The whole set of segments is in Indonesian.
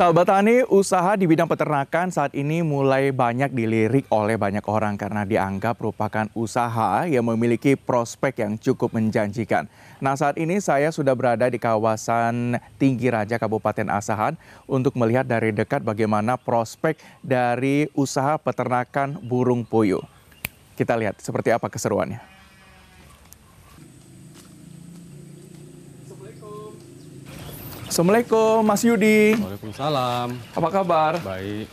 Sahabat Tani, usaha di bidang peternakan saat ini mulai banyak dilirik oleh banyak orang karena dianggap merupakan usaha yang memiliki prospek yang cukup menjanjikan. Nah saat ini saya sudah berada di kawasan Tinggi Raja Kabupaten Asahan untuk melihat dari dekat bagaimana prospek dari usaha peternakan burung puyuh. Kita lihat seperti apa keseruannya. Assalamualaikum Mas Yudi. Waalaikumsalam. Apa kabar? Baik.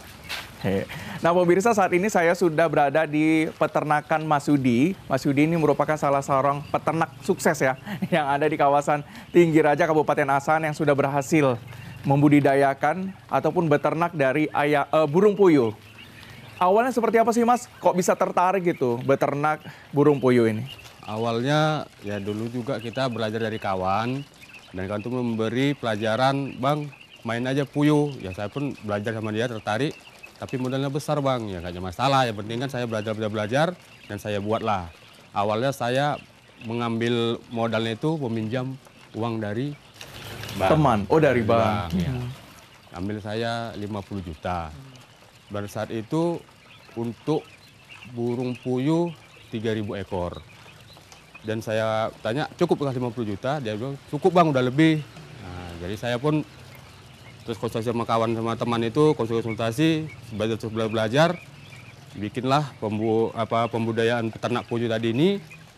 Nah pemirsa saat ini saya sudah berada di peternakan Mas Yudi. Mas Yudi ini merupakan salah seorang peternak sukses ya yang ada di kawasan Tinggi Raja Kabupaten Asan yang sudah berhasil membudidayakan ataupun beternak dari ayah, uh, burung puyuh. Awalnya seperti apa sih Mas? Kok bisa tertarik gitu beternak burung puyuh ini? Awalnya ya dulu juga kita belajar dari kawan dan itu memberi pelajaran, Bang, main aja puyuh. Ya saya pun belajar sama dia, tertarik. Tapi modalnya besar, Bang. Ya nggak ada masalah. Yang penting kan saya belajar-belajar belajar dan saya buatlah. Awalnya saya mengambil modalnya itu meminjam uang dari bang. Teman? Oh, dari bang? ya. Ambil saya 50 juta. Pada saat itu untuk burung puyuh 3.000 ekor dan saya tanya cukup nggak 50 juta dia bilang cukup bang udah lebih nah, jadi saya pun terus konsultasi sama kawan sama teman itu konsultasi belajar belajar, belajar bikinlah pembu apa pembudayaan peternak puju tadi ini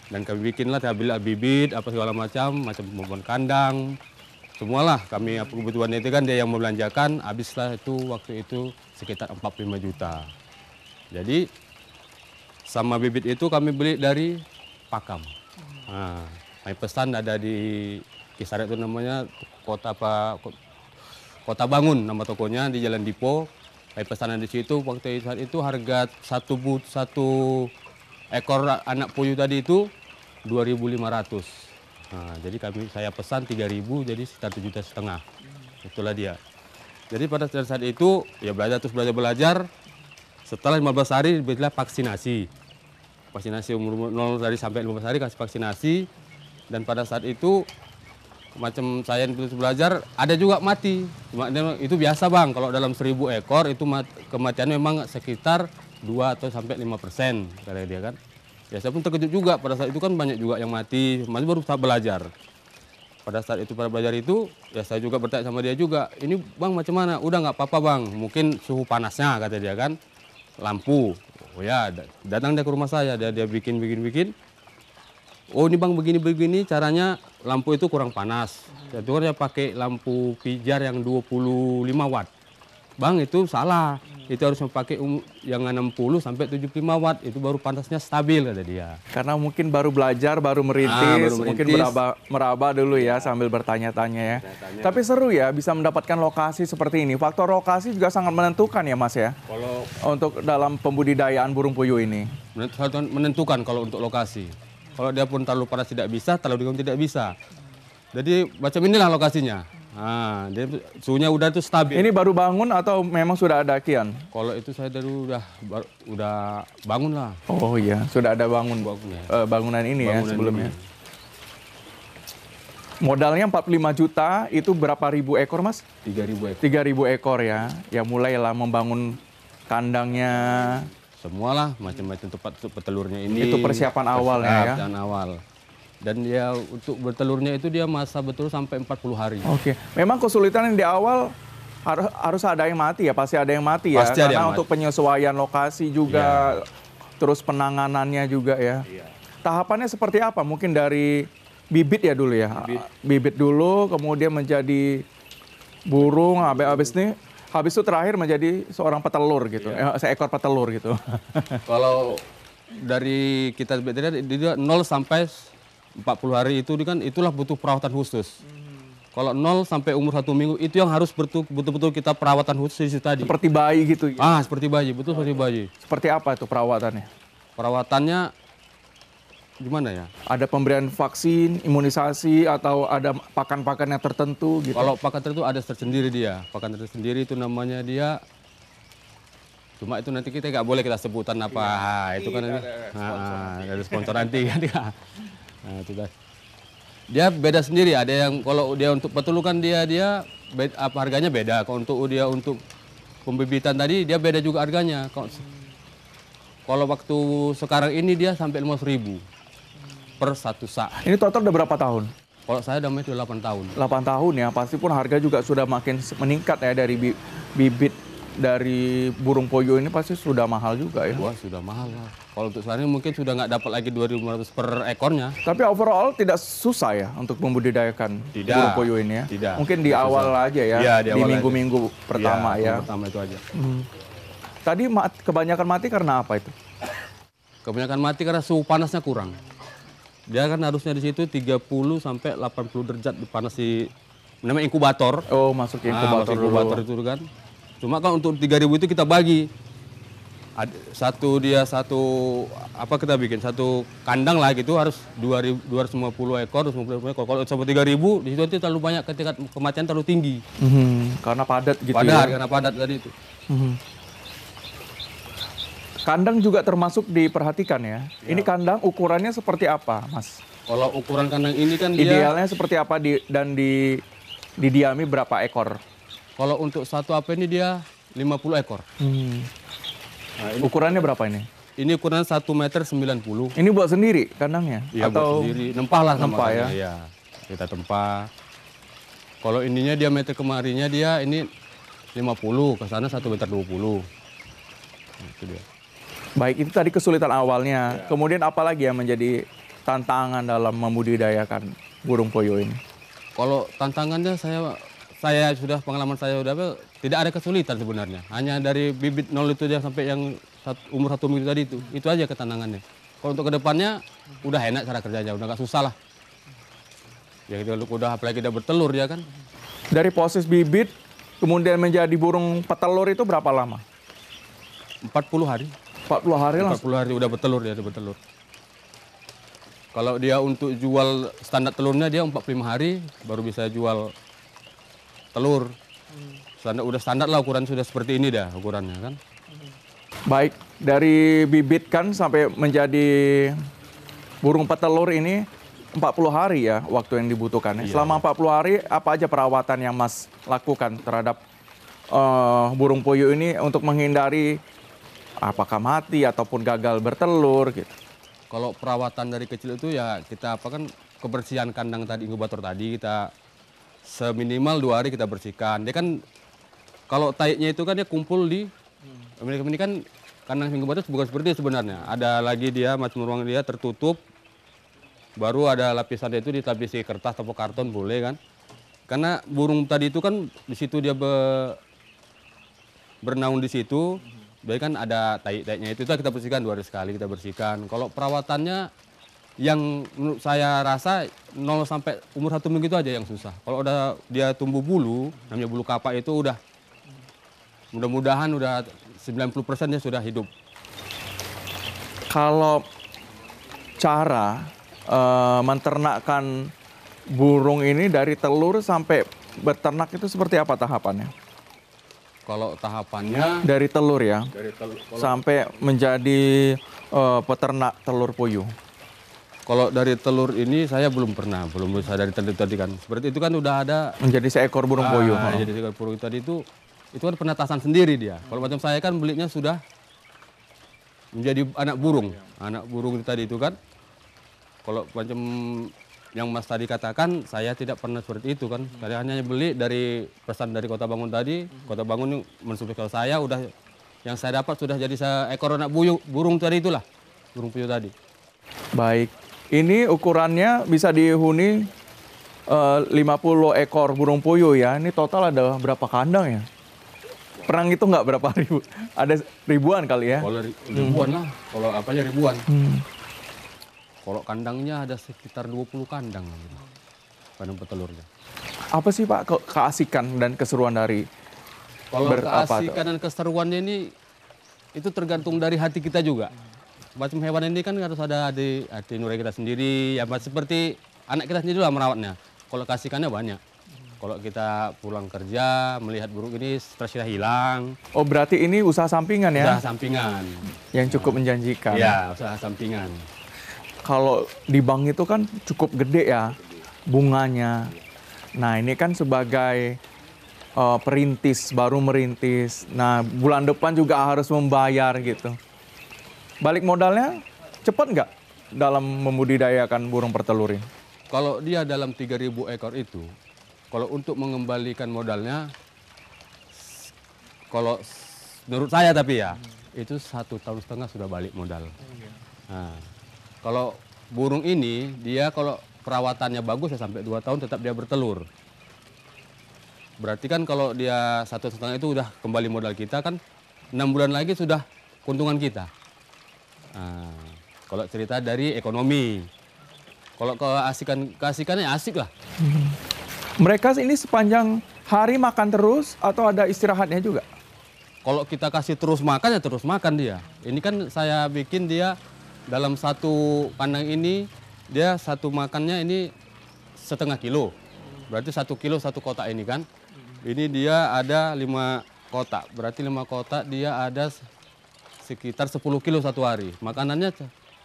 dan kami bikinlah tabilah bibit apa segala macam macam pembuatan kandang semualah kami apa kebutuhan itu kan dia yang membelanjakan habislah itu waktu itu sekitar 45 juta jadi sama bibit itu kami beli dari Pakam. Nah, pesan ada di Kisaret itu namanya kota apa kota bangun nama tokonya di Jalan Dipo. Main pesanan di situ waktu saat itu harga satu but satu ekor anak puyuh tadi itu 2.500. Nah, jadi kami saya pesan 3.000 jadi sekitar 7 juta setengah. Itulah dia. Jadi pada saat itu ya belajar terus belajar belajar. Setelah 15 hari diberilah vaksinasi vaksinasi umur 0 dari sampai 15 hari kasih vaksinasi dan pada saat itu macam saya yang terus belajar ada juga mati cuma itu biasa bang kalau dalam 1000 ekor itu kematian memang sekitar 2 atau sampai 5 persen kata dia kan ya saya pun terkejut juga pada saat itu kan banyak juga yang mati masih baru tahap belajar pada saat itu pada belajar itu ya saya juga bertanya sama dia juga ini bang macam mana udah nggak apa-apa bang mungkin suhu panasnya kata dia kan lampu oh ya datang dia ke rumah saya dia dia bikin bikin bikin oh ini bang begini begini caranya lampu itu kurang panas Jadi kan dia pakai lampu pijar yang 25 watt bang itu salah itu harus memakai yang 60 sampai 75 watt itu baru panasnya stabil kata dia. Karena mungkin baru belajar, baru merintis, ah, baru merintis. mungkin meraba, meraba dulu ya sambil bertanya-tanya ya. Bertanya. Tapi seru ya bisa mendapatkan lokasi seperti ini. Faktor lokasi juga sangat menentukan ya Mas ya. Kalau untuk dalam pembudidayaan burung puyuh ini. Menentukan kalau untuk lokasi. Kalau dia pun terlalu panas tidak bisa, terlalu dingin tidak bisa. Jadi macam inilah lokasinya. Ah, dia suhunya udah tuh stabil. Ini baru bangun atau memang sudah ada kian? Kalau itu saya dari udah baru, udah bangun lah. Oh iya, sudah ada bangun bangunan, Uh, eh, bangunan ini ya bangunan ya sebelumnya. Ini. Modalnya 45 juta, itu berapa ribu ekor, Mas? 3000 ekor. 3000 ekor ya. Ya mulailah membangun kandangnya. Semualah macam-macam tempat petelurnya ini. Itu persiapan awalnya ya. Persiapan awal dan dia untuk bertelurnya itu dia masa betul sampai 40 hari. Oke. Memang kesulitan yang di awal harus harus ada yang mati ya, pasti ada yang mati ya. Pasti Karena ada yang untuk mati. penyesuaian lokasi juga ya. terus penanganannya juga ya. ya. Tahapannya seperti apa? Mungkin dari bibit ya dulu ya. Bibit, bibit dulu kemudian menjadi burung habis habis nih habis itu terakhir menjadi seorang petelur gitu. Ya. seekor petelur gitu. Kalau dari kita dia 0 sampai 40 hari itu kan itulah butuh perawatan khusus. Hmm. Kalau 0 sampai umur satu minggu itu yang harus betul-betul kita perawatan khusus itu tadi. Seperti bayi gitu ya? Ah, seperti bayi, betul oh, seperti bayi. Seperti apa itu perawatannya? Perawatannya gimana ya? Ada pemberian vaksin, imunisasi, atau ada pakan-pakan yang tertentu gitu? Kalau pakan tertentu ada tersendiri dia. Pakan tersendiri itu namanya dia Cuma itu nanti kita nggak boleh kita sebutan apa. Iya, itu kan iya, ada, ada ah, ah, sponsor, ah, nanti. Ada sponsor nanti kan. Nah, itu guys Dia beda sendiri, ada yang kalau dia untuk petulukan dia dia beda, apa harganya beda. Kalau untuk dia untuk pembibitan tadi dia beda juga harganya. Kalau, kalau waktu sekarang ini dia sampai 500.000 per satu sak. Ini total udah berapa tahun? Kalau saya udah itu 8 tahun. 8 tahun ya, pasti pun harga juga sudah makin meningkat ya dari bibit dari burung poyo ini pasti sudah mahal juga ya? Wah sudah mahal lah. Kalau untuk sekarang mungkin sudah nggak dapat lagi 2.500 per ekornya. Tapi overall tidak susah ya untuk membudidayakan tidak, burung poyo ini ya? Tidak. Mungkin di awal susah. aja ya, iya, iya, ya di, minggu-minggu pertama ya. ya. Pertama itu aja. Hmm. Tadi mat, kebanyakan mati karena apa itu? Kebanyakan mati karena suhu panasnya kurang. Dia kan harusnya di situ 30 sampai 80 derajat panas di namanya inkubator. Oh, masuk inkubator. Nah, masuk inkubator dulu. itu kan Cuma kan untuk 3000 itu kita bagi. Satu dia satu apa kita bikin satu kandang lah gitu harus 2000, 250 ekor, 250 ekor. Kalau sampai 3000 di situ nanti terlalu banyak ketika kematian terlalu tinggi. Mm -hmm. Karena padat gitu. Ya. Padat ya? karena padat tadi itu. Mm -hmm. Kandang juga termasuk diperhatikan ya. ya. Ini kandang ukurannya seperti apa, Mas? Kalau ukuran kandang ini kan dia... idealnya seperti apa di, dan di didiami berapa ekor? Kalau untuk satu apa ini dia 50 ekor. Hmm. Nah, ini, ukurannya berapa ini? Ini ukuran 1 meter 90. Ini buat sendiri kandangnya? Iya, Atau... buat sendiri. Nempah lah sama ya? Iya, kita tempah. Kalau ininya diameter kemarinnya dia ini 50, ke sana 1 meter 20. Itu dia. Baik, itu tadi kesulitan awalnya. Ya. Kemudian apa lagi yang menjadi tantangan dalam membudidayakan burung puyuh ini? Kalau tantangannya saya saya sudah pengalaman saya sudah tidak ada kesulitan sebenarnya. Hanya dari bibit nol itu aja sampai yang satu, umur satu minggu tadi itu, itu aja ketenangannya. Kalau untuk kedepannya udah enak cara kerjanya, udah gak susah lah. Ya kita udah apalagi udah bertelur ya kan. Dari posisi bibit kemudian menjadi burung petelur itu berapa lama? 40 hari. 40 hari langsung? 40 hari udah bertelur ya, udah bertelur. Kalau dia untuk jual standar telurnya dia 45 hari baru bisa jual telur. Standar udah standar lah ukuran sudah seperti ini dah ukurannya kan. Baik dari bibit kan sampai menjadi burung petelur ini 40 hari ya waktu yang dibutuhkan. Iya. Selama 40 hari apa aja perawatan yang Mas lakukan terhadap uh, burung puyuh ini untuk menghindari apakah mati ataupun gagal bertelur gitu. Kalau perawatan dari kecil itu ya kita apa kan kebersihan kandang tadi inkubator tadi kita seminimal dua hari kita bersihkan. Dia kan kalau taiknya itu kan dia kumpul di hmm. Amerika ini kan kandang singgung batas bukan seperti sebenarnya. Ada lagi dia macam ruang dia tertutup. Baru ada lapisan itu ditapisi kertas atau karton boleh kan. Karena burung tadi itu kan di situ dia be, bernaung di situ. Baik kan ada taik-taiknya itu kita bersihkan dua hari sekali kita bersihkan. Kalau perawatannya yang menurut saya rasa 0 sampai umur satu minggu itu aja yang susah. Kalau udah dia tumbuh bulu, namanya bulu kapak itu udah mudah-mudahan udah 90 persen dia sudah hidup. Kalau cara uh, menternakkan burung ini dari telur sampai beternak itu seperti apa tahapannya? Kalau tahapannya dari telur ya, dari telur, kalau... sampai menjadi uh, peternak telur puyuh. Kalau dari telur ini saya belum pernah, belum bisa dari telur tadi kan. Seperti itu kan udah ada menjadi seekor burung ah, puyuh. Ah, Jadi oh. seekor burung tadi itu itu kan penetasan sendiri dia. Kalau macam saya kan belinya sudah menjadi anak burung. Anak burung tadi itu kan kalau macam yang Mas tadi katakan, saya tidak pernah seperti itu kan. Saya hanya beli dari pesan dari Kota Bangun tadi. Kota Bangun mensuplai kalau saya udah yang saya dapat sudah jadi seekor anak buyu, burung tadi itulah. Burung puyuh tadi. Baik, ini ukurannya bisa dihuni eh, uh, 50 ekor burung puyuh ya. Ini total ada berapa kandang ya? Perang itu nggak berapa ribu? Ada ribuan kali ya? Kalau ribuan ribuan hmm. Kalau apanya ribuan. Hmm. Kalau kandangnya ada sekitar 20 kandang. Kandang petelurnya. Apa sih Pak ke keasikan dan keseruan dari kalau keasikan dan keseruannya ini itu tergantung dari hati kita juga macam hewan ini kan harus ada di hati eh, nurai kita sendiri. Ya seperti anak kita sendiri lah merawatnya. Kalau kasihkannya banyak. Kalau kita pulang kerja, melihat burung ini, stres hilang. Oh, berarti ini usaha sampingan ya? Usaha sampingan. Yang cukup menjanjikan. Ya, usaha sampingan. Kalau di bank itu kan cukup gede ya bunganya. Nah, ini kan sebagai uh, perintis, baru merintis. Nah, bulan depan juga harus membayar gitu balik modalnya cepat nggak dalam membudidayakan burung pertelur ini? Kalau dia dalam 3.000 ekor itu, kalau untuk mengembalikan modalnya, kalau menurut saya tapi ya, itu satu tahun setengah sudah balik modal. Nah, kalau burung ini, dia kalau perawatannya bagus ya sampai dua tahun tetap dia bertelur. Berarti kan kalau dia satu setengah itu udah kembali modal kita kan enam bulan lagi sudah keuntungan kita. Ah, kalau cerita dari ekonomi, kalau keasikan keasikannya asik lah. Hmm. Mereka ini sepanjang hari makan terus atau ada istirahatnya juga? Kalau kita kasih terus makan ya terus makan dia. Ini kan saya bikin dia dalam satu kandang ini dia satu makannya ini setengah kilo. Berarti satu kilo satu kotak ini kan. Ini dia ada lima kotak. Berarti lima kotak dia ada sekitar 10 kilo satu hari. Makanannya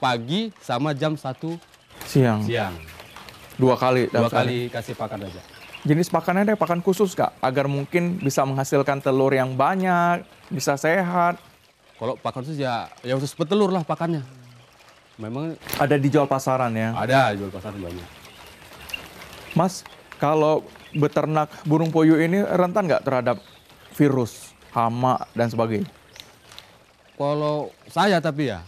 pagi sama jam 1 siang. Siang. Dua kali Dua kali kasih pakan aja. Jenis pakannya ada pakan khusus Kak agar mungkin bisa menghasilkan telur yang banyak, bisa sehat. Kalau pakan khusus ya ya khusus petelur lah pakannya. Memang ada dijual pasaran ya. Ada jual pasaran banyak. Mas, kalau beternak burung puyuh ini rentan nggak terhadap virus, hama dan sebagainya? kalau saya tapi ya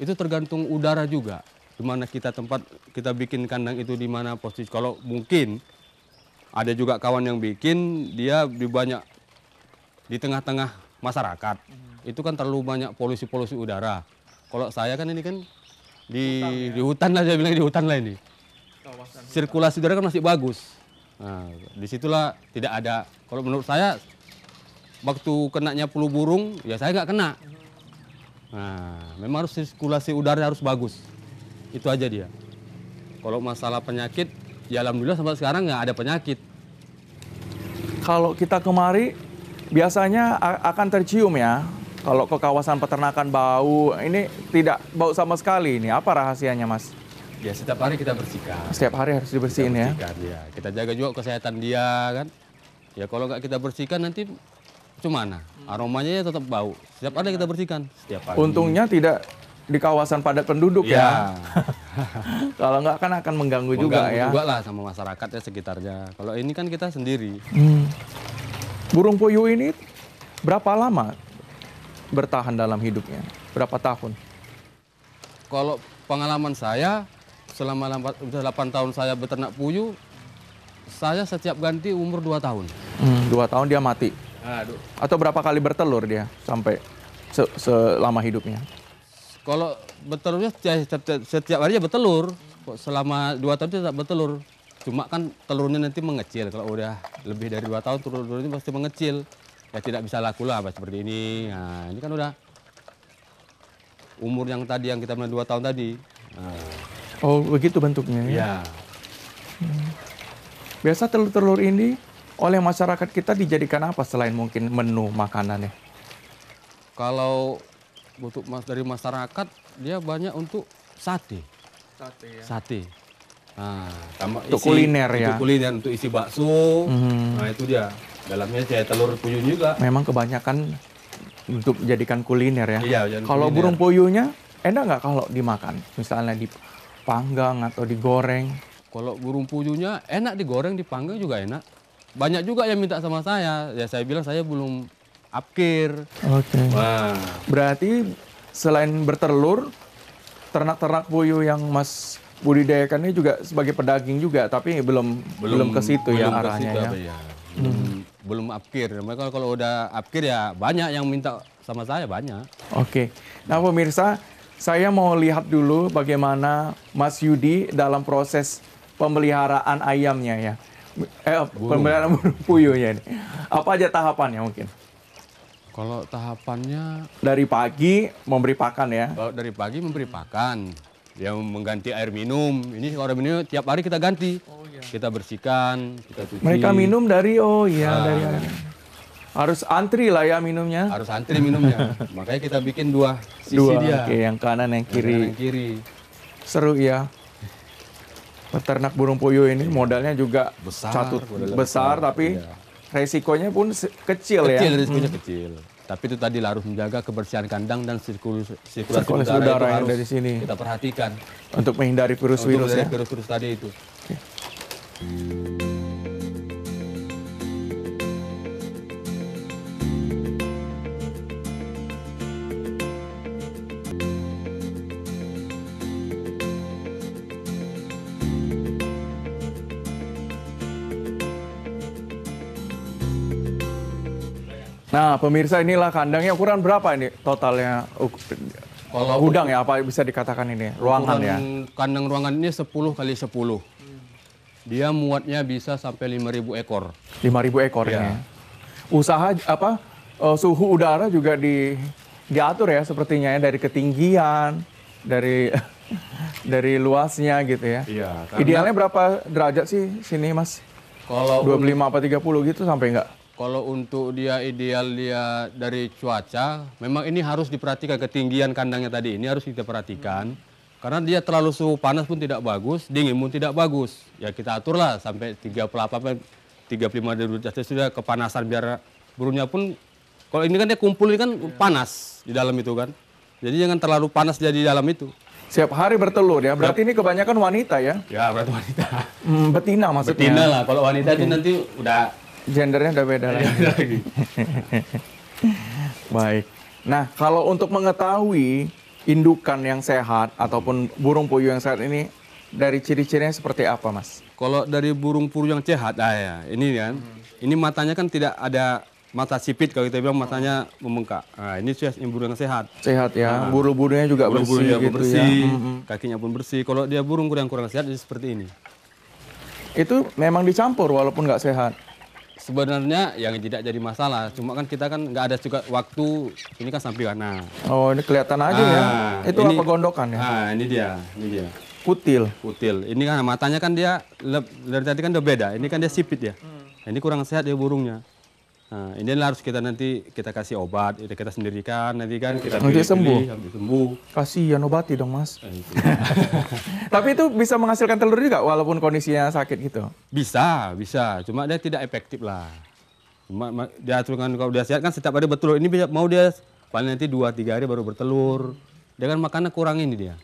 itu tergantung udara juga dimana kita tempat kita bikin kandang itu di mana posisi kalau mungkin ada juga kawan yang bikin dia di banyak di tengah-tengah masyarakat hmm. itu kan terlalu banyak polusi-polusi udara kalau saya kan ini kan di hutan, ya? di hutan lah saya bilang di hutan lah ini sirkulasi udara kan masih bagus nah, disitulah tidak ada kalau menurut saya waktu kenanya puluh burung ya saya nggak kena Nah, memang harus sirkulasi udaranya harus bagus. Itu aja dia. Kalau masalah penyakit, ya alhamdulillah sampai sekarang nggak ada penyakit. Kalau kita kemari, biasanya akan tercium ya. Kalau ke kawasan peternakan bau, ini tidak bau sama sekali ini. Apa rahasianya, Mas? Ya, setiap hari kita bersihkan. Setiap hari harus dibersihin kita ya. bersihkan, ya? ya. Kita jaga juga kesehatan dia, kan? Ya, kalau nggak kita bersihkan nanti cuma nah aromanya ya tetap bau. Setiap hari kita bersihkan. Setiap pagi. Untungnya tidak di kawasan padat penduduk iya. ya. ya. Kalau nggak kan akan mengganggu, mengganggu ya. juga ya. Mengganggu lah sama masyarakat ya sekitarnya. Kalau ini kan kita sendiri. Hmm. Burung puyuh ini berapa lama bertahan dalam hidupnya? Berapa tahun? Kalau pengalaman saya selama 8 tahun saya beternak puyuh, saya setiap ganti umur 2 tahun. Hmm, tahun dia mati. Aduh. Atau berapa kali bertelur dia sampai se selama hidupnya? Kalau bertelurnya setiap, setiap, setiap ya bertelur. Selama dua tahun tidak bertelur. Cuma kan telurnya nanti mengecil. Kalau udah lebih dari dua tahun telurnya pasti mengecil. Ya tidak bisa laku lah seperti ini. Nah ini kan udah umur yang tadi yang kita bilang dua tahun tadi. Nah. Oh begitu bentuknya ya? Ya. Biasa telur-telur ini oleh masyarakat kita dijadikan apa selain mungkin menu makanannya? Kalau untuk mas dari masyarakat dia banyak untuk sate. Sate ya. Sate. Nah, sama untuk kuliner ya. Untuk kuliner untuk isi bakso. Hmm. Nah, itu dia. Dalamnya saya telur puyuh juga. Memang kebanyakan untuk dijadikan kuliner ya. Iya, kalau kuliner. burung puyuhnya enak nggak kalau dimakan? Misalnya dipanggang atau digoreng? Kalau burung puyuhnya enak digoreng, dipanggang juga enak banyak juga yang minta sama saya. Ya saya bilang saya belum akhir, Oke. Okay. Wah. Berarti selain bertelur, ternak-ternak puyuh yang Mas budidayakannya juga sebagai pedaging juga, tapi belum belum, belum ke situ ya arahnya ya. ya. Belum, hmm. belum apkir. Mereka kalau, kalau udah akhir ya banyak yang minta sama saya banyak. Oke. Okay. Nah pemirsa, saya mau lihat dulu bagaimana Mas Yudi dalam proses pemeliharaan ayamnya ya eh, pemeliharaan burung puyuhnya ini. Apa aja tahapannya mungkin? Kalau tahapannya dari pagi memberi pakan ya. Kalau dari pagi memberi pakan, yang mengganti air minum. Ini air minum tiap hari kita ganti. Oh, iya. Kita bersihkan, kita cuci. Mereka minum dari oh iya ah. dari air. Harus antri lah ya minumnya. Harus antri minumnya. Makanya kita bikin dua sisi dua. dia. Oke, yang kanan yang kiri. Yang kanan, yang kiri. Seru ya peternak burung puyuh ini iya. modalnya juga besar, satu besar, besar tapi iya. resikonya pun kecil, kecil ya. Kecil resikonya hmm. kecil. Tapi itu tadi harus menjaga kebersihan kandang dan sirkulasi udara, udara yang dari sini. Kita perhatikan untuk menghindari virus-virus virus, ya. Virus-virus tadi itu. Okay. Hmm. Nah, pemirsa inilah kandangnya ukuran berapa ini totalnya? Kalau gudang ya apa bisa dikatakan ini? Ruangan ya. Kandang ruangan ini 10 kali 10. Dia muatnya bisa sampai 5000 ekor. 5000 ekor ya. Usaha apa? Uh, suhu udara juga di diatur ya sepertinya ya dari ketinggian, dari dari luasnya gitu ya. Iya. Idealnya berapa derajat sih sini Mas? Kalau 25 apa 30 gitu sampai enggak? Kalau untuk dia ideal dia dari cuaca, memang ini harus diperhatikan ketinggian kandangnya tadi ini harus kita perhatikan. Hmm. Karena dia terlalu suhu panas pun tidak bagus, dingin pun tidak bagus. Ya kita aturlah sampai 38 35 derajat Celcius sudah kepanasan biar burungnya pun kalau ini kan dia kumpul ini kan yeah. panas di dalam itu kan. Jadi jangan terlalu panas jadi di dalam itu. Setiap hari bertelur ya. Berarti Siap. ini kebanyakan wanita ya? Ya, berarti wanita. Hmm, betina maksudnya. Betina lah. Kalau wanita okay. itu nanti udah gendernya udah beda lagi. Baik. Nah, kalau untuk mengetahui indukan yang sehat ataupun burung puyuh yang sehat ini dari ciri-cirinya seperti apa, Mas? Kalau dari burung puyuh yang sehat, ah ya, ini kan, hmm. ini matanya kan tidak ada mata sipit kalau kita bilang matanya membengkak. Nah, ini sudah burung yang sehat. Sehat ya. Nah, bulu juga bersih, gitu ya. bersih ya. Kakinya pun bersih. Kalau dia burung kurang kurang sehat, jadi seperti ini. Itu memang dicampur walaupun nggak sehat. Sebenarnya yang tidak jadi masalah, cuma kan kita kan nggak ada juga waktu. Ini kan sampai sampiwana. Oh, ini kelihatan aja ya. Ah, Itu ini, apa gondokan ya? Ah, ini dia, ini dia. Kutil. Kutil. Ini kan matanya kan dia dari tadi kan udah beda. Ini kan dia sipit ya. Hmm. Ini kurang sehat ya burungnya. Nah, ini harus kita nanti kita kasih obat, kita sendirikan nanti kan kita pilih, sembuh. Pilih, sembuh. Kasihan obati dong mas. Nah, Tapi itu bisa menghasilkan telur juga walaupun kondisinya sakit gitu. Bisa, bisa. Cuma dia tidak efektif lah. Cuma dia aturkan kalau dia sehat kan setiap hari bertelur. Ini bisa, mau dia paling nanti dua tiga hari baru bertelur. Dia kan makannya kurang ini dia.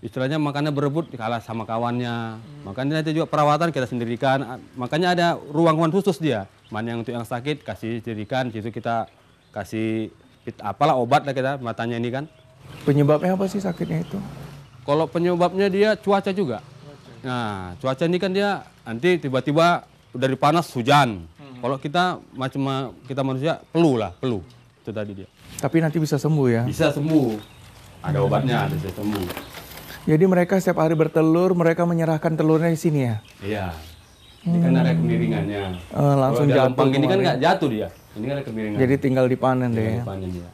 Istilahnya makannya berebut kalah sama kawannya. Makanya nanti juga perawatan kita sendirikan. Makanya ada ruang-ruang khusus dia mana yang untuk yang sakit kasih jadikan situ kita kasih apalah obat lah kita matanya ini kan penyebabnya apa sih sakitnya itu kalau penyebabnya dia cuaca juga nah cuaca ini kan dia nanti tiba-tiba dari panas hujan hmm. kalau kita macam kita manusia peluh lah peluh itu tadi dia tapi nanti bisa sembuh ya bisa sembuh ada obatnya ada sembuh jadi mereka setiap hari bertelur mereka menyerahkan telurnya di sini ya iya ini kan ada hmm. kemiringannya. Uh, langsung Kalau gampang Ini kan nggak jatuh dia. Ini kan ada kemiringan. Jadi tinggal dipanen tinggal deh. Ya. Dipanen dia.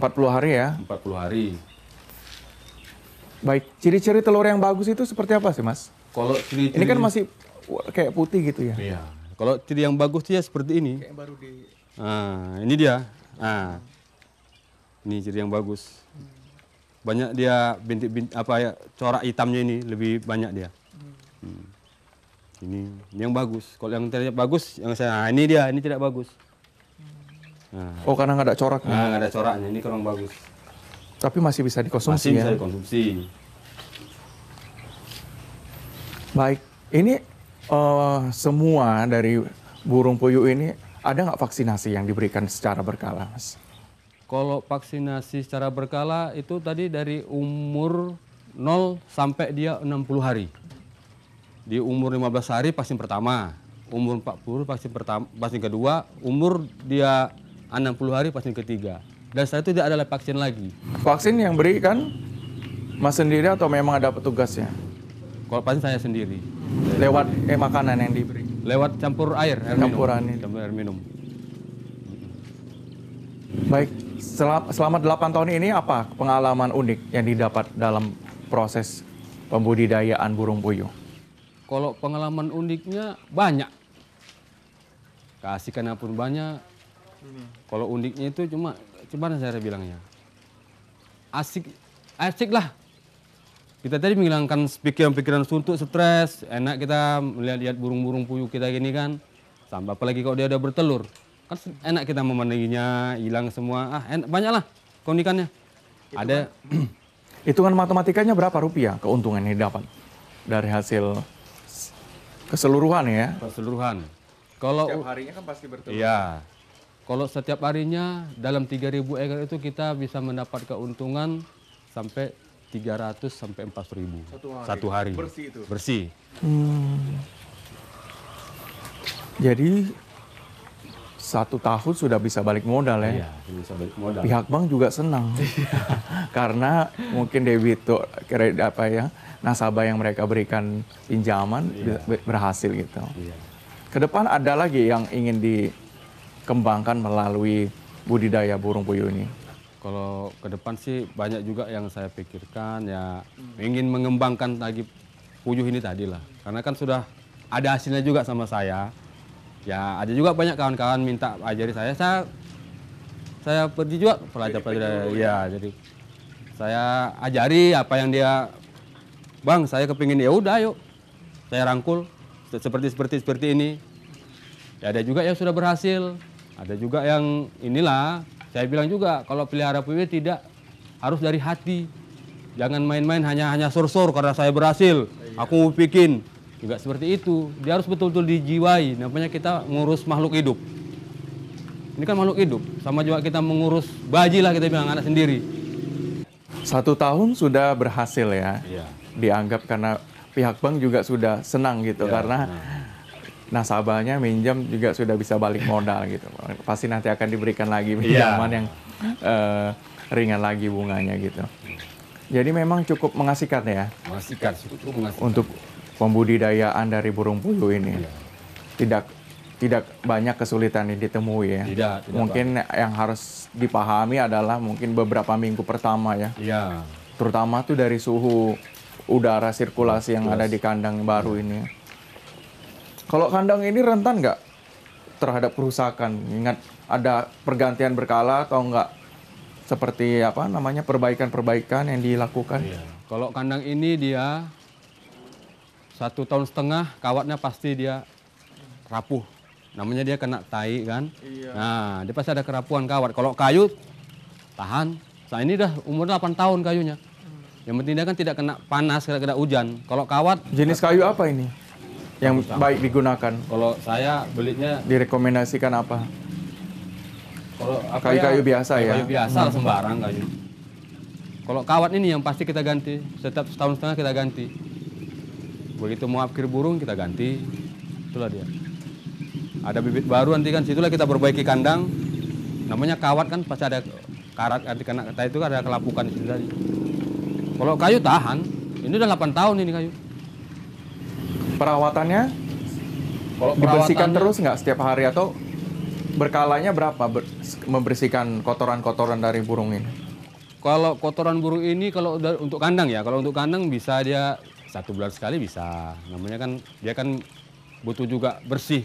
40 hari ya? 40 hari. Baik, ciri-ciri telur yang bagus itu seperti apa sih, Mas? Kalau ciri, ciri ini kan masih kayak putih gitu ya? Iya. Kalau ciri yang bagus dia seperti ini. Kayak baru di. Nah, ini dia. Nah, ini ciri yang bagus. Banyak dia bintik-bintik apa ya corak hitamnya ini lebih banyak dia. Hmm. hmm ini yang bagus kalau yang tidak bagus yang saya nah, ini dia ini tidak bagus nah, oh karena nggak ada coraknya nah, nggak ada coraknya ini kurang bagus tapi masih bisa dikonsumsi masih ya? bisa dikonsumsi baik ini uh, semua dari burung puyuh ini ada nggak vaksinasi yang diberikan secara berkala mas kalau vaksinasi secara berkala itu tadi dari umur 0 sampai dia 60 hari di umur 15 hari vaksin pertama, umur 40 vaksin pertama, vaksin kedua, umur dia 60 hari vaksin ketiga. Dan setelah itu tidak ada vaksin lagi. Vaksin yang berikan Mas sendiri atau memang ada petugasnya? Kalau vaksin saya sendiri. Lewat eh, makanan yang diberi? Lewat campur air, air campuran minum. Campur air minum. Baik, selama 8 tahun ini apa pengalaman unik yang didapat dalam proses pembudidayaan burung puyuh? Kalau pengalaman uniknya banyak. Kasihkan pun banyak. Kalau uniknya itu cuma cuma saya bilangnya. Asik asik lah. Kita tadi menghilangkan pikiran-pikiran suntuk, stres, enak kita melihat-lihat burung-burung puyuh kita gini kan. Sampai apalagi kalau dia ada bertelur. Kan enak kita memandanginya, hilang semua. Ah, enak, banyaklah keunikannya. Itu ada kan, hitungan matematikanya berapa rupiah keuntungan yang didapat dari hasil Keseluruhan ya? Keseluruhan. Kalau setiap harinya kan pasti bertelur. Iya. Kalau setiap harinya dalam 3.000 ekor itu kita bisa mendapat keuntungan sampai 300 sampai 4000 Satu hari. Satu hari. Bersih itu? Bersih. Hmm. Jadi satu tahun sudah bisa balik modal ya. Iya, bisa balik modal. Pihak bank juga senang iya. karena mungkin debito kredit apa ya nasabah yang mereka berikan pinjaman iya. berhasil gitu. Iya. Kedepan ada lagi yang ingin dikembangkan melalui budidaya burung puyuh ini. Kalau ke depan sih banyak juga yang saya pikirkan ya ingin mengembangkan lagi puyuh ini tadi lah. Karena kan sudah ada hasilnya juga sama saya ya ada juga banyak kawan-kawan minta ajari saya saya saya pergi juga pelajar-pelajar iya, ya jadi saya ajari apa yang dia bang saya kepingin ya udah yuk saya rangkul seperti seperti seperti ini ya ada juga yang sudah berhasil ada juga yang inilah saya bilang juga kalau pelihara puyuh tidak harus dari hati jangan main-main hanya hanya sor-sor karena saya berhasil iya. aku bikin juga seperti itu. Dia harus betul-betul dijiwai. Namanya kita ngurus makhluk hidup. Ini kan makhluk hidup. Sama juga kita mengurus bayi lah kita bilang anak sendiri. Satu tahun sudah berhasil ya. ya. Dianggap karena pihak bank juga sudah senang gitu ya, karena nah. nasabahnya minjam juga sudah bisa balik modal gitu. Pasti nanti akan diberikan lagi iya. pinjaman ya. yang uh, ringan lagi bunganya gitu. Jadi memang cukup mengasihkan ya. Mengasihkan, cukup mengasihkan. Untuk pembudidayaan dari burung puyuh ini. Iya. Ya. Tidak tidak banyak kesulitan yang ditemui ya. Tidak, tidak mungkin banyak. yang harus dipahami adalah mungkin beberapa minggu pertama ya. Iya. Terutama tuh dari suhu udara sirkulasi yang ada di kandang baru ya. ini. Kalau kandang ini rentan nggak terhadap kerusakan? Ingat ada pergantian berkala atau nggak seperti apa namanya perbaikan-perbaikan yang dilakukan? Iya. Kalau kandang ini dia satu tahun setengah kawatnya pasti dia rapuh. Namanya dia kena tai kan. Iya. Nah, dia pasti ada kerapuhan kawat. Kalau kayu tahan. saat ini dah umur 8 tahun kayunya. Yang penting dia kan tidak kena panas, tidak kena hujan. Kalau kawat jenis kayu apa ini? Yang baik digunakan. Kalau saya belinya direkomendasikan apa? Kalau ya? kayu-kayu biasa ya. Kayu biasa hmm. sembarang kayu. Kalau kawat ini yang pasti kita ganti, setiap setahun setengah kita ganti. Begitu mau akhir burung kita ganti. Itulah dia. Ada bibit baru nanti kan situlah kita perbaiki kandang. Namanya kawat kan pasti ada karat nanti kena kata nah, itu kan ada kelapukan di tadi. Kalau kayu tahan, ini udah 8 tahun ini kayu. Perawatannya kalau dibersihkan terus nggak setiap hari atau berkalanya berapa ber, membersihkan kotoran-kotoran dari burung ini? Kalau kotoran burung ini kalau untuk kandang ya, kalau untuk kandang bisa dia satu bulan sekali bisa namanya kan dia kan butuh juga bersih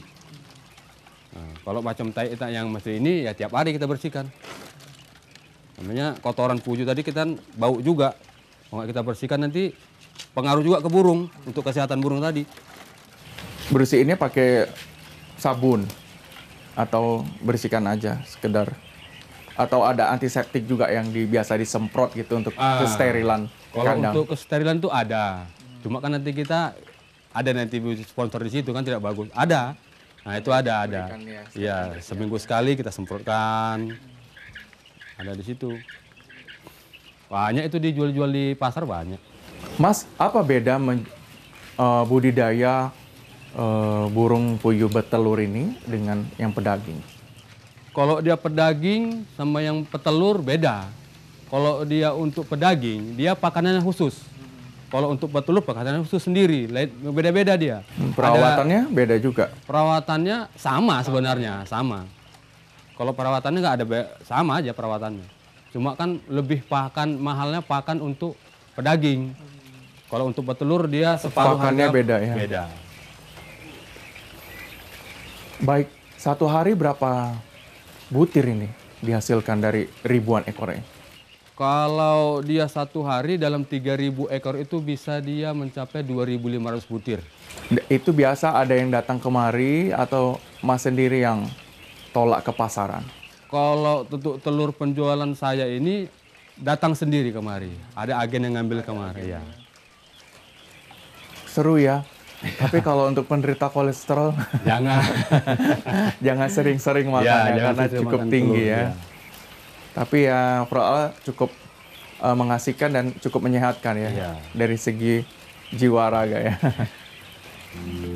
nah, kalau macam tai kita yang masih ini ya tiap hari kita bersihkan namanya kotoran puju tadi kita bau juga kalau kita bersihkan nanti pengaruh juga ke burung untuk kesehatan burung tadi Bersih ini pakai sabun atau bersihkan aja sekedar atau ada antiseptik juga yang biasa disemprot gitu untuk ah, kesterilan kalau kandang. untuk kesterilan itu ada Cuma kan nanti kita ada nanti sponsor di situ kan tidak bagus. Ada. Nah, itu ada ada. Iya, ya. seminggu sekali kita semprotkan. Ada di situ. Banyak itu dijual-jual di pasar banyak. Mas, apa beda men, uh, budidaya uh, burung puyuh betelur ini dengan yang pedaging? Kalau dia pedaging sama yang petelur beda. Kalau dia untuk pedaging, dia pakanannya khusus kalau untuk batu lubang katanya khusus sendiri, beda-beda dia. Hmm, perawatannya ada, beda juga. Perawatannya sama sebenarnya, sama. Kalau perawatannya nggak ada sama aja perawatannya. Cuma kan lebih pakan mahalnya pakan untuk pedaging. Kalau untuk petelur dia separuh beda ya. Beda. Baik, satu hari berapa butir ini dihasilkan dari ribuan ekor ini? Kalau dia satu hari dalam 3.000 ekor itu bisa dia mencapai 2.500 butir. Itu biasa ada yang datang kemari atau mas sendiri yang tolak ke pasaran? Kalau untuk telur penjualan saya ini datang sendiri kemari. Ada agen yang ngambil kemari ya. Seru ya. Tapi kalau untuk penderita kolesterol jangan jangan sering-sering makan iya, ya, ya karena cukup tinggi telur, ya. ya. Tapi ya overall cukup uh, mengasihkan dan cukup menyehatkan ya, ya. dari segi jiwa raga ya. hmm.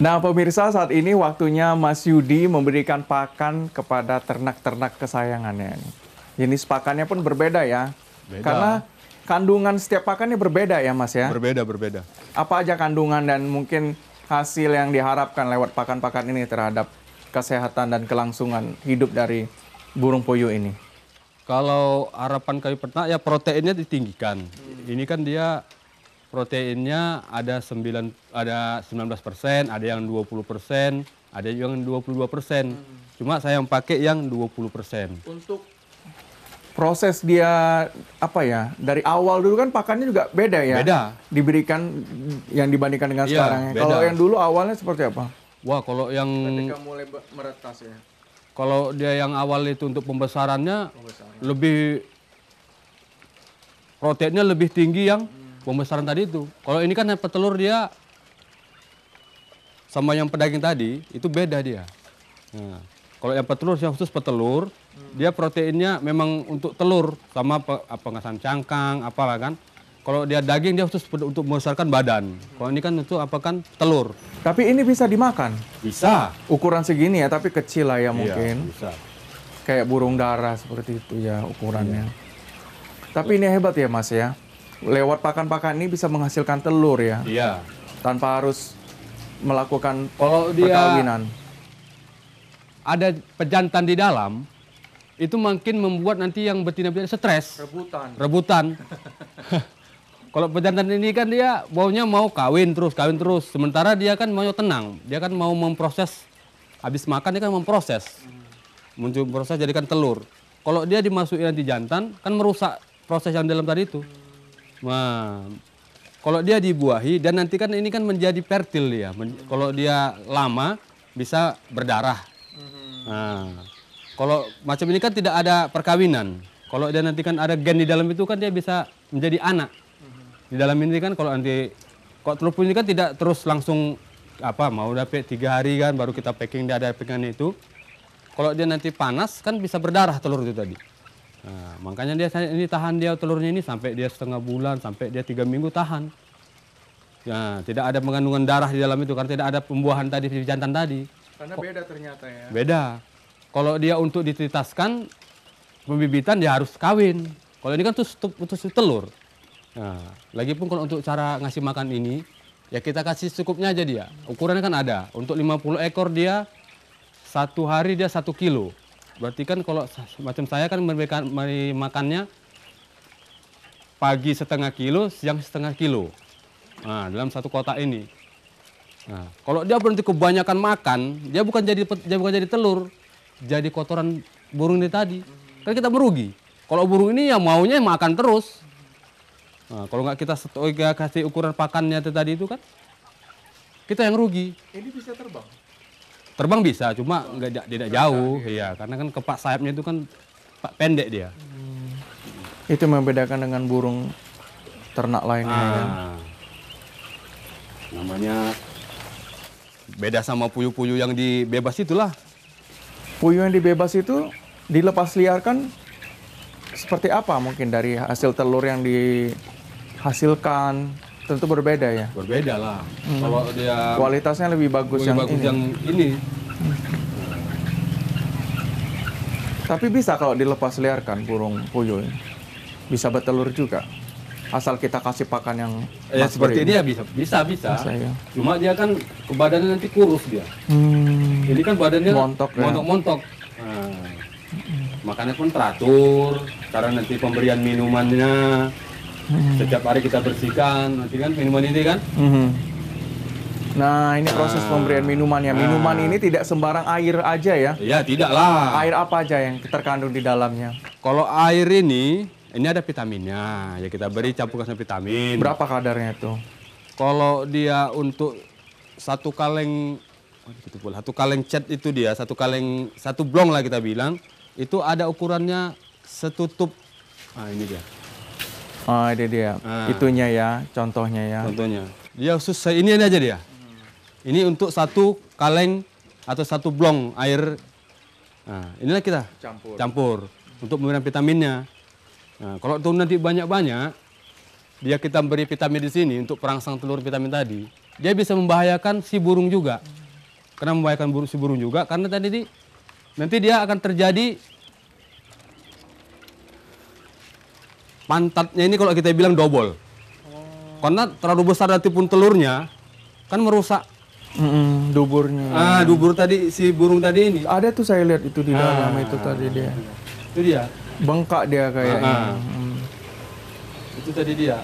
Nah, pemirsa, saat ini waktunya Mas Yudi memberikan pakan kepada ternak-ternak kesayangannya. Jenis pakannya pun berbeda ya. Beda. Karena kandungan setiap pakannya berbeda ya, Mas ya? Berbeda, berbeda. Apa aja kandungan dan mungkin hasil yang diharapkan lewat pakan-pakan ini terhadap kesehatan dan kelangsungan hidup dari burung puyuh ini? Kalau harapan kami pernah ya proteinnya ditinggikan. Ini kan dia proteinnya ada 9 ada 19 persen, ada yang 20 persen, ada yang 22 persen. Hmm. Cuma saya yang pakai yang 20 persen. Untuk proses dia apa ya dari awal dulu kan pakannya juga beda ya. Beda. Diberikan yang dibandingkan dengan iya, ya, sekarang. Beda. Kalau yang dulu awalnya seperti apa? Wah kalau yang ketika mulai meretas ya. Kalau dia yang awal itu untuk pembesarannya, pembesarannya. lebih proteinnya lebih tinggi yang hmm pembesaran tadi itu. Kalau ini kan petelur dia sama yang pedaging tadi itu beda dia. Nah, kalau yang petelur yang khusus petelur, hmm. dia proteinnya memang untuk telur sama pe, pengasan cangkang apalah kan. Kalau dia daging dia khusus untuk membesarkan badan. Kalau ini kan itu apa kan telur. Tapi ini bisa dimakan. Bisa. Ukuran segini ya, tapi kecil lah ya iya, mungkin. Iya, bisa. Kayak burung darah seperti itu ya ukurannya. Iya. Tapi ini hebat ya Mas ya lewat pakan-pakan ini bisa menghasilkan telur ya. Iya. Tanpa harus melakukan kalau dia perkawinan. Ada pejantan di dalam itu mungkin membuat nanti yang betina-betina stres. Rebutan. Rebutan. kalau pejantan ini kan dia baunya mau kawin terus, kawin terus. Sementara dia kan mau tenang, dia kan mau memproses habis makan dia kan memproses. Muncul hmm. proses jadikan telur. Kalau dia dimasukin nanti jantan kan merusak proses yang dalam tadi itu. Nah, kalau dia dibuahi dan nanti kan ini kan menjadi fertil ya. Men hmm. Kalau dia lama bisa berdarah. Hmm. Nah, kalau macam ini kan tidak ada perkawinan. Kalau dia nanti kan ada gen di dalam itu kan dia bisa menjadi anak. Hmm. Di dalam ini kan kalau nanti kok telepon ini kan tidak terus langsung apa mau dapat tiga hari kan baru kita packing dia ada packingan itu. Kalau dia nanti panas kan bisa berdarah telur itu tadi. Nah, makanya dia ini tahan dia telurnya ini sampai dia setengah bulan, sampai dia tiga minggu tahan. Nah, tidak ada mengandungan darah di dalam itu karena tidak ada pembuahan tadi di jantan tadi. Karena beda ternyata ya. Beda. Kalau dia untuk dititaskan pembibitan dia harus kawin. Kalau ini kan tuh putus telur. Nah, lagi pun kalau untuk cara ngasih makan ini ya kita kasih cukupnya aja dia. Ukurannya kan ada. Untuk 50 ekor dia satu hari dia satu kilo. Berarti kan kalau macam saya kan memberikan makannya pagi setengah kilo, siang setengah kilo. Nah, dalam satu kotak ini. Nah, kalau dia berhenti kebanyakan makan, dia bukan jadi dia bukan jadi telur, jadi kotoran burung ini tadi. Kan kita merugi. Kalau burung ini ya maunya makan terus. Nah, kalau nggak kita setu, kasih ukuran pakannya tadi itu kan, kita yang rugi. Ini bisa terbang? Terbang bisa, cuma nggak tidak jauh, iya. iya. Karena kan kepak sayapnya itu kan pak pendek dia. Hmm. Itu membedakan dengan burung ternak lainnya. Ah. Kan? Namanya beda sama puyuh-puyuh yang dibebas itulah. Puyuh yang dibebas itu dilepas liarkan seperti apa mungkin dari hasil telur yang dihasilkan tentu berbeda ya. Berbeda lah. Hmm. Kalau dia kualitasnya lebih bagus lebih yang bagus ini. Yang ini. Hmm. Tapi bisa kalau dilepas liarkan burung puyuh ini. Bisa bertelur juga. Asal kita kasih pakan yang ya, seperti ini ya bisa bisa bisa. bisa ya. Cuma dia kan ke badannya nanti kurus dia. Hmm. Jadi kan badannya montok montok, ya. Nah, makannya pun teratur karena nanti pemberian minumannya hmm. setiap hari kita bersihkan nanti kan minuman ini kan hmm. Nah, ini proses nah, pemberian minumannya. Minuman ya. ah. ini tidak sembarang air aja ya? Ya, tidaklah. Air apa aja yang terkandung di dalamnya? Kalau air ini, ini ada vitaminnya. Ya kita beri campurkan vitamin. Berapa kadarnya itu? Kalau dia untuk satu kaleng oh, satu kaleng cat itu dia, satu kaleng satu blong lah kita bilang, itu ada ukurannya setutup. Nah, ini dia. Oh, ini dia. Nah. Itunya ya, contohnya ya. Contohnya. Dia khusus ini, ini aja dia. Ini untuk satu kaleng atau satu blong air. Nah, inilah kita campur. Campur untuk memberikan vitaminnya. Nah, kalau tuh nanti banyak-banyak, dia kita beri vitamin di sini untuk perangsang telur vitamin tadi. Dia bisa membahayakan si burung juga. Karena membahayakan burung, si burung juga karena tadi nanti dia akan terjadi pantatnya ini kalau kita bilang dobol. Oh. Karena terlalu besar dari pun telurnya kan merusak Mm-mm, duburnya. Ah, dubur tadi si burung tadi ini. Ada tuh saya lihat itu di dalam ah. itu tadi dia. Itu dia. Bengkak dia kayaknya. Ah, Hmm. Itu tadi dia.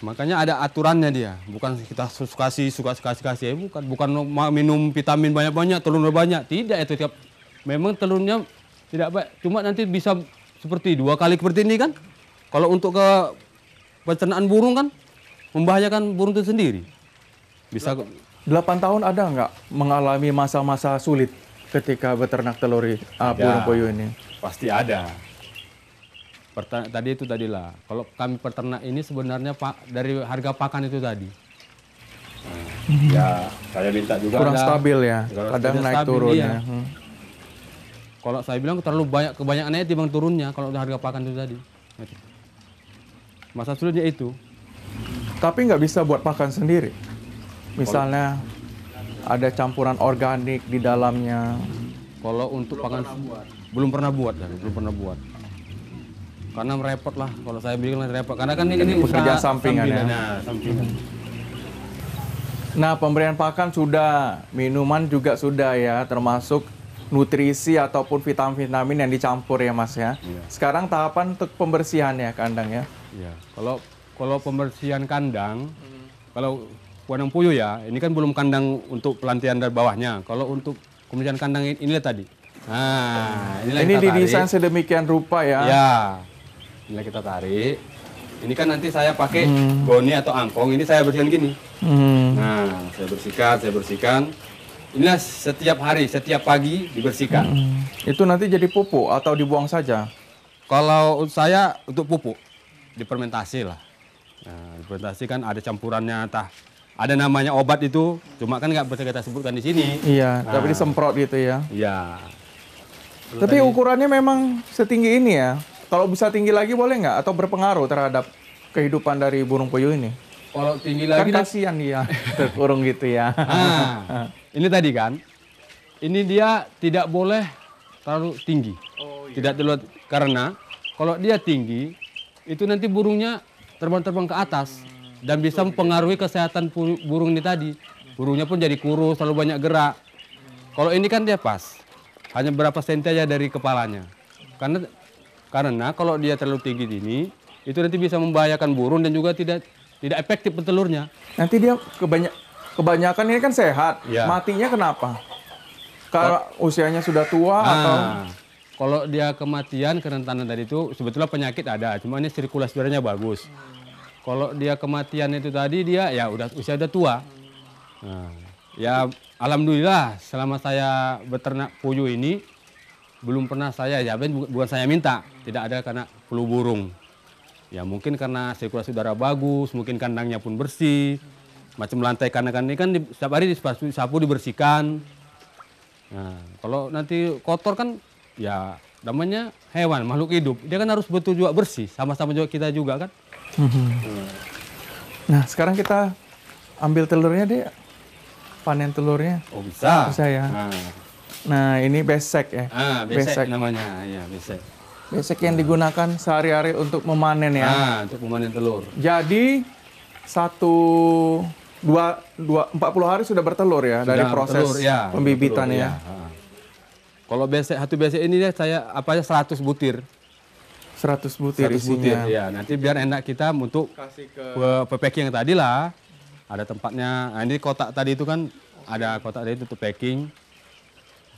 Makanya ada aturannya dia, bukan kita suka kasih suka kasih kasih ya bukan, bukan minum vitamin banyak banyak, telur banyak, tidak itu tiap memang telurnya tidak baik, cuma nanti bisa seperti dua kali seperti ini kan. Kalau untuk ke pencernaan burung kan membahayakan burung itu sendiri. Bisa 8 tahun ada nggak mengalami masa-masa sulit ketika beternak telur uh, burung puyuh ini? Pasti ada. Pertan tadi itu tadilah. Kalau kami peternak ini sebenarnya Pak dari harga pakan itu tadi. Hmm. ya, saya minta juga kurang ada, stabil ya. Kadang naik turun ya. ya. Hmm. Kalau saya bilang terlalu banyak kebanyakannya timbang turunnya kalau harga pakan itu tadi. Masa sulitnya itu. Tapi nggak bisa buat pakan sendiri. Misalnya kalau, ada campuran organik di dalamnya. Kalau untuk belum pakan pernah buat. belum pernah buat ya, belum pernah buat. Karena merepot lah kalau saya bilang repot. Karena kan ini, ini pekerja sampingan, ya. Nah, nah, pemberian pakan sudah, minuman juga sudah ya, termasuk nutrisi ataupun vitamin-vitamin yang dicampur ya Mas ya. Yeah. Sekarang tahapan untuk pembersihan ya kandang ya. Yeah. Kalau kalau pembersihan kandang, mm. kalau kandang puyuh ya, ini kan belum kandang untuk pelantian dari bawahnya. Kalau untuk pembersihan kandang ini tadi. Nah, ini didesain sedemikian rupa ya. Ya. ini kita tarik. Ini kan nanti saya pakai hmm. goni atau angkong, ini saya bersihkan gini. Hmm. Nah, saya bersihkan, saya bersihkan. Inilah setiap hari, setiap pagi dibersihkan. Hmm. Itu nanti jadi pupuk atau dibuang saja? Kalau saya untuk pupuk, dipermentasi lah. Nah, ya, dipermentasi kan ada campurannya, entah ada namanya obat itu, cuma kan nggak bisa kita sebutkan di sini. Iya, nah. tapi disemprot gitu ya. Iya. Tapi tadi, ukurannya memang setinggi ini ya? Kalau bisa tinggi lagi boleh nggak? Atau berpengaruh terhadap kehidupan dari burung puyuh ini? Kalau tinggi kan lagi kan kasihan dia terkurung gitu ya. Ah, ini tadi kan. Ini dia tidak boleh terlalu tinggi. Oh, iya. Tidak terlalu karena kalau dia tinggi itu nanti burungnya terbang-terbang ke atas hmm, dan bisa mempengaruhi kesehatan burung ini tadi. Burungnya pun jadi kurus, terlalu banyak gerak. Hmm. Kalau ini kan dia pas. Hanya berapa senti aja dari kepalanya. Karena karena kalau dia terlalu tinggi ini itu nanti bisa membahayakan burung dan juga tidak tidak efektif petelurnya. Nanti dia kebanyak kebanyakan ini kan sehat, ya. matinya kenapa? Kalau usianya sudah tua Nah, atau kalau dia kematian kerentanan tadi itu sebetulnya penyakit ada, cuma ini sirkulasi udaranya bagus. Kalau dia kematian itu tadi dia ya udah usia udah tua. Nah, ya alhamdulillah selama saya beternak puyuh ini belum pernah saya ya bukan saya minta, tidak ada karena flu burung. Ya mungkin karena sirkulasi udara bagus, mungkin kandangnya pun bersih. Macam lantai kandang ini kan di, setiap hari disapu, disapu dibersihkan. Nah, kalau nanti kotor kan ya namanya hewan, makhluk hidup. Dia kan harus betul juga bersih, sama-sama juga kita juga kan. Mhm. Nah, sekarang kita ambil telurnya deh, panen telurnya. Oh bisa. Bisa ya. Nah, nah ini besek ya. Ah, besek, besek. namanya, ya besek. Besek yang digunakan sehari-hari untuk memanen ya. Nah, untuk memanen telur. Jadi satu dua dua empat puluh hari sudah bertelur ya sudah dari proses telur, ya, pembibitan telur, ya. ya. Kalau besek satu besek ini deh ya, saya apa aja ya, seratus butir. Seratus butir 100 isinya. butir ya nanti biar enak kita untuk kasih ke packing tadi lah ada tempatnya nah, ini kotak tadi itu kan ada kotak tadi itu untuk packing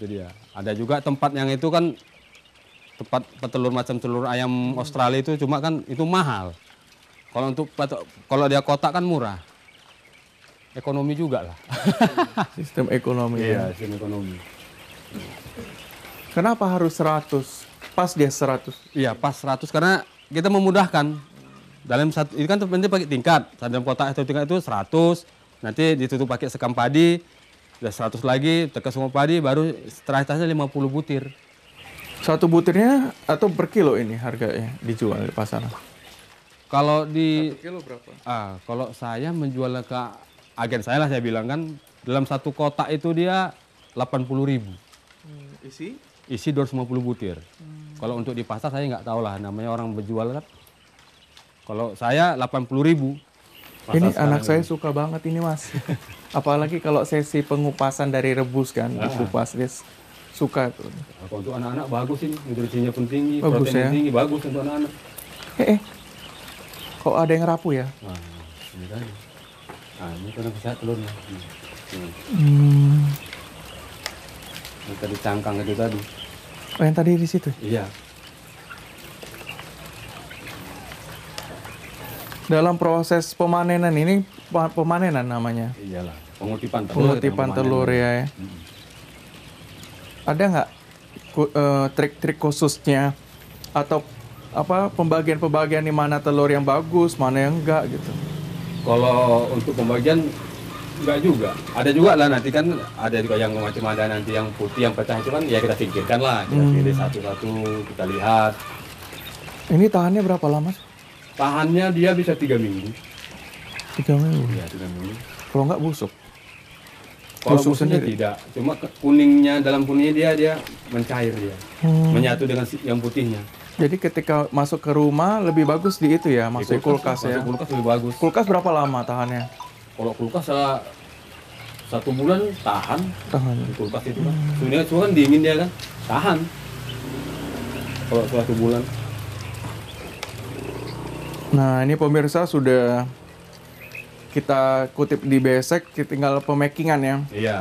Jadi dia ada juga tempat yang itu kan tempat petelur macam telur ayam Australia itu cuma kan itu mahal. Kalau untuk kalau dia kotak kan murah. Ekonomi juga lah. sistem ekonomi. Iya, sistem ekonomi. Kenapa harus 100? Pas dia 100. Iya, pas 100 karena kita memudahkan. Dalam satu ini kan nanti pakai tingkat. Dalam kotak itu tingkat itu 100, nanti ditutup pakai sekam padi, udah 100 lagi, tekan semua padi baru terakhirnya 50 butir. Satu butirnya atau per kilo ini harganya dijual di pasar? Kalau di satu kilo berapa? Ah, kalau saya menjualnya ke agen saya lah saya bilang kan dalam satu kotak itu dia 80 ribu. Hmm, isi? Isi 250 butir. Hmm. Kalau untuk di pasar saya nggak tahu lah namanya orang berjual kan. Kalau saya 80 ribu. Ini anak ini. saya suka banget ini mas. Apalagi kalau sesi pengupasan dari rebus kan, itu ah. pas suka itu. Kalau untuk anak-anak bagus ini nutrisinya pun tinggi bagus ya? tinggi bagus untuk anak-anak eh, eh. kok ada yang rapuh ya nah, ini kan nah ini telurnya hmm. hmm. Ini tadi cangkang itu tadi oh yang tadi di situ iya dalam proses pemanenan ini pemanenan namanya iyalah pengutipan telur pengutipan telur ya, ya. -hmm ada nggak uh, trik-trik khususnya atau apa pembagian-pembagian di mana telur yang bagus, mana yang enggak gitu? Kalau untuk pembagian enggak juga. Ada juga lah nanti kan ada juga yang macam ada nanti yang putih yang pecah cuman ya kita singkirkan lah kita hmm. pilih satu-satu kita lihat. Ini tahannya berapa lama? Tahannya dia bisa tiga minggu. Tiga minggu. Ya tiga minggu. Kalau enggak busuk? Kalau khususnya sendiri. Gitu? tidak, cuma kuningnya dalam kuningnya dia dia mencair dia, hmm. menyatu dengan yang putihnya. Jadi ketika masuk ke rumah lebih bagus di itu ya, masuk di kulkas, kulkas ya. Masuk kulkas lebih bagus. Kulkas berapa lama tahannya? Kalau kulkas salah satu bulan tahan. Tahan. Di kulkas itu kan. Hmm. Sebenarnya cuma kan dingin dia kan, tahan. Kalau satu bulan. Nah ini pemirsa sudah kita kutip di besek kita tinggal pemakingan ya. Iya.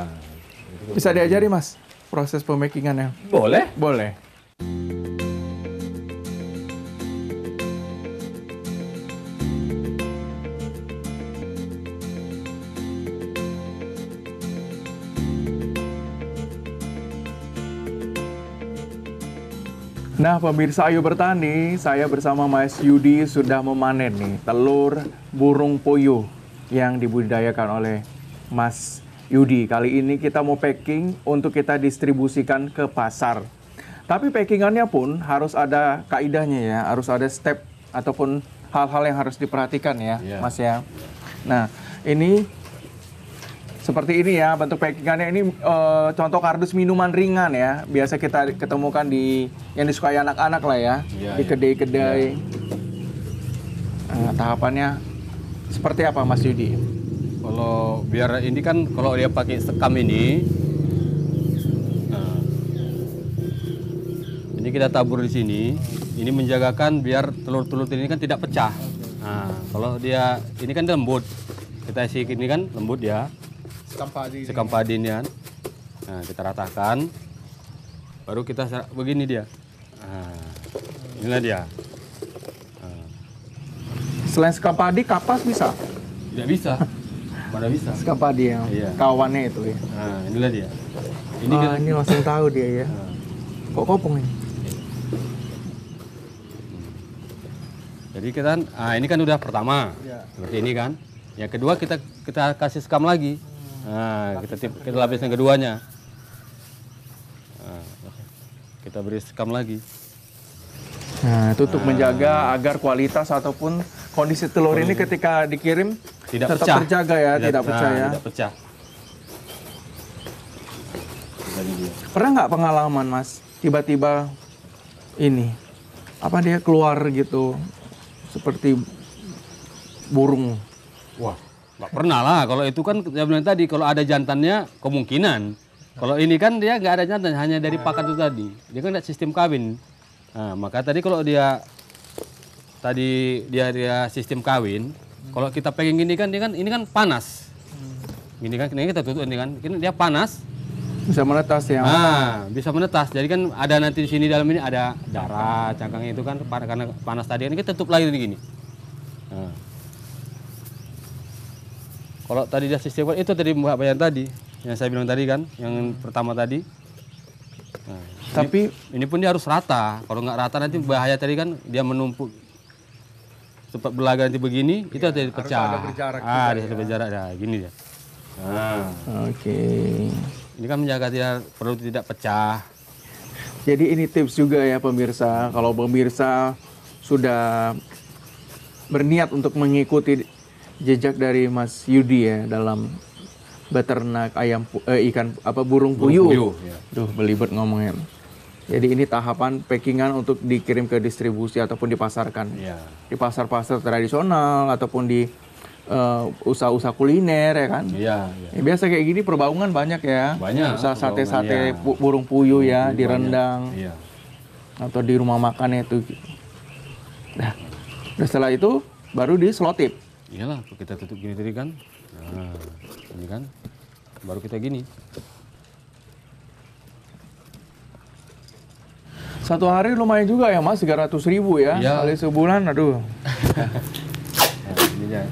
Bisa diajari Mas proses pemakingannya? Boleh. Boleh. Nah, pemirsa Ayu Bertani, saya bersama Mas Yudi sudah memanen nih telur burung puyuh yang dibudidayakan oleh Mas Yudi. Kali ini kita mau packing untuk kita distribusikan ke pasar. Tapi packingannya pun harus ada kaidahnya ya, harus ada step ataupun hal-hal yang harus diperhatikan ya, yeah. Mas ya. Nah, ini seperti ini ya bentuk packingannya ini e, contoh kardus minuman ringan ya biasa kita ketemukan di yang disukai anak-anak lah ya, ya di iya. kedai-kedai ya. nah, tahapannya seperti apa Mas Yudi? Kalau biar ini kan kalau dia pakai sekam ini, nah, ini kita tabur di sini. Ini menjagakan biar telur-telur ini kan tidak pecah. Nah, kalau dia ini kan lembut, kita isi ini kan lembut ya. Sekam padi. Sekam padi ini kan. Nah, kita ratakan. Baru kita begini dia. Nah, inilah dia. Selain skapadi, kapas bisa? Tidak bisa. Mana bisa? Skapadi yang iya. kawannya itu ya. Nah, inilah dia. Ini, oh, kan... ini langsung tahu dia ya. Nah. Kok kopong ini? Jadi kita, nah ini kan udah pertama, ya. seperti ini kan. Yang kedua kita kita kasih sekam lagi. Nah, kita tip, kita lapis yang keduanya. Nah, kita beri sekam lagi. Nah, itu untuk nah. menjaga agar kualitas ataupun kondisi telur ini ketika dikirim tidak tetap pecah. terjaga ya, tidak, tidak pecah ya. Tidak pecah. Pernah nggak pengalaman mas, tiba-tiba ini apa dia keluar gitu seperti burung? Wah, nggak pernah lah. Kalau itu kan yang tadi, kalau ada jantannya kemungkinan. Kalau ini kan dia nggak ada jantan, hanya dari pakan itu tadi. Dia kan ada sistem kawin. Nah, maka tadi kalau dia tadi dia dia sistem kawin, hmm. kalau kita pengen gini kan ini kan ini kan panas. Hmm. Gini kan ini kita tutup ini kan. Ini dia panas. Bisa menetas ya. Nah, bisa menetas. Jadi kan ada nanti di sini dalam ini ada darah, cangkang itu kan karena panas tadi ini kan, kita tutup lagi ini gini. Nah. Kalau tadi dia sistem itu tadi Mbak Bayan tadi yang saya bilang tadi kan, yang pertama tadi. Nah, tapi ini, ini pun dia harus rata. Kalau nggak rata nanti bahaya tadi kan dia menumpuk sempat belaga nanti begini kita ya, itu pecah. Iya, harus ada berjarak. Ah, ada ya. berjarak ya, gini ya. Nah. Oke. Okay. Ini kan menjaga tidak perlu tidak pecah. Jadi ini tips juga ya pemirsa, kalau pemirsa sudah berniat untuk mengikuti jejak dari Mas Yudi ya dalam beternak ayam eh, ikan apa burung puyuh. Burung puyuh ya. Duh, belibet ngomongnya. Jadi ini tahapan packingan untuk dikirim ke distribusi ataupun dipasarkan. Yeah. Di pasar-pasar tradisional ataupun di eh, usaha-usaha kuliner ya kan. Iya. Ya. Ya, biasa kayak gini perbaungan banyak ya. Banyak. Usaha sate-sate ya. burung puyuh ya, di direndang. Iya. Atau di rumah makan itu. Nah, dan setelah itu baru di selotip. Iyalah, kita tutup gini tadi kan. Nah, ini kan. Baru kita gini. Satu hari lumayan juga ya mas, 300 ribu ya. ya. Kali sebulan, aduh. Iya.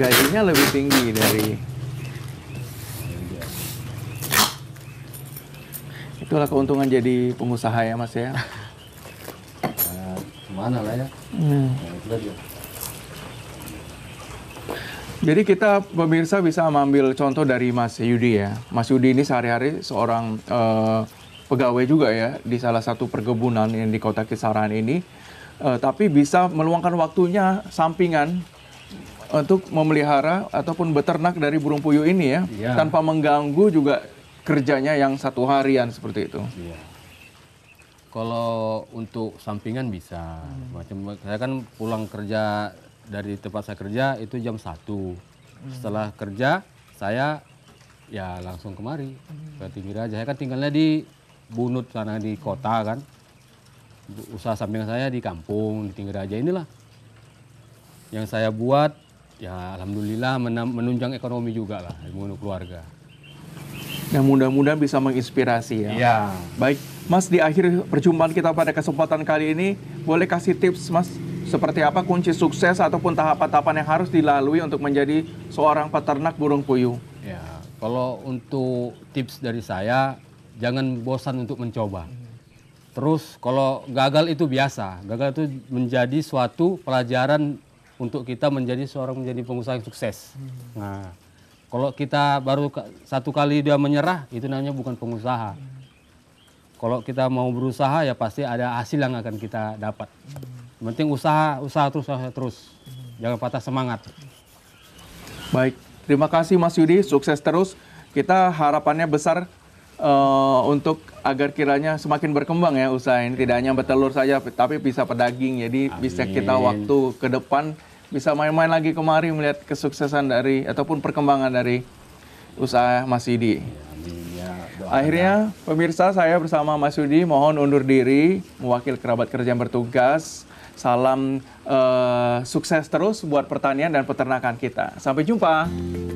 Gajinya lebih tinggi dari... Itulah keuntungan jadi pengusaha ya mas ya. Nah, mana lah ya. Hmm. Nah, jadi kita pemirsa bisa mengambil contoh dari Mas Yudi ya. Mas Yudi ini sehari-hari seorang uh, pegawai juga ya di salah satu perkebunan yang di kota Kisaran ini, uh, tapi bisa meluangkan waktunya sampingan untuk memelihara ataupun beternak dari burung puyuh ini ya, ya. tanpa mengganggu juga kerjanya yang satu harian seperti itu. Ya. Kalau untuk sampingan bisa, hmm. macam saya kan pulang kerja dari tempat saya kerja itu jam satu. Hmm. Setelah kerja saya ya langsung kemari hmm. ke Tinggi Raja. Saya kan tinggalnya di bunut karena di kota kan usaha samping saya di kampung di aja inilah yang saya buat ya alhamdulillah menunjang ekonomi juga lah ilmu keluarga yang mudah-mudahan bisa menginspirasi ya. Iya. Baik, Mas di akhir perjumpaan kita pada kesempatan kali ini boleh kasih tips Mas seperti apa kunci sukses ataupun tahapan-tahapan yang harus dilalui untuk menjadi seorang peternak burung puyuh. Ya, kalau untuk tips dari saya jangan bosan untuk mencoba. Terus kalau gagal itu biasa, gagal itu menjadi suatu pelajaran untuk kita menjadi seorang menjadi pengusaha yang sukses. Nah, kalau kita baru satu kali dia menyerah, itu namanya bukan pengusaha. Kalau kita mau berusaha ya pasti ada hasil yang akan kita dapat. Penting usaha, usaha terus, usaha terus. Jangan patah semangat. Baik, terima kasih Mas Yudi, sukses terus. Kita harapannya besar uh, untuk agar kiranya semakin berkembang ya usaha ini tidak hanya bertelur saja tapi bisa pedaging jadi Amin. bisa kita waktu ke depan bisa main-main lagi kemari melihat kesuksesan dari ataupun perkembangan dari usaha Mas Yudi. Akhirnya pemirsa saya bersama Mas Yudi mohon undur diri mewakil kerabat kerja yang bertugas. Salam uh, sukses terus buat pertanian dan peternakan kita. Sampai jumpa.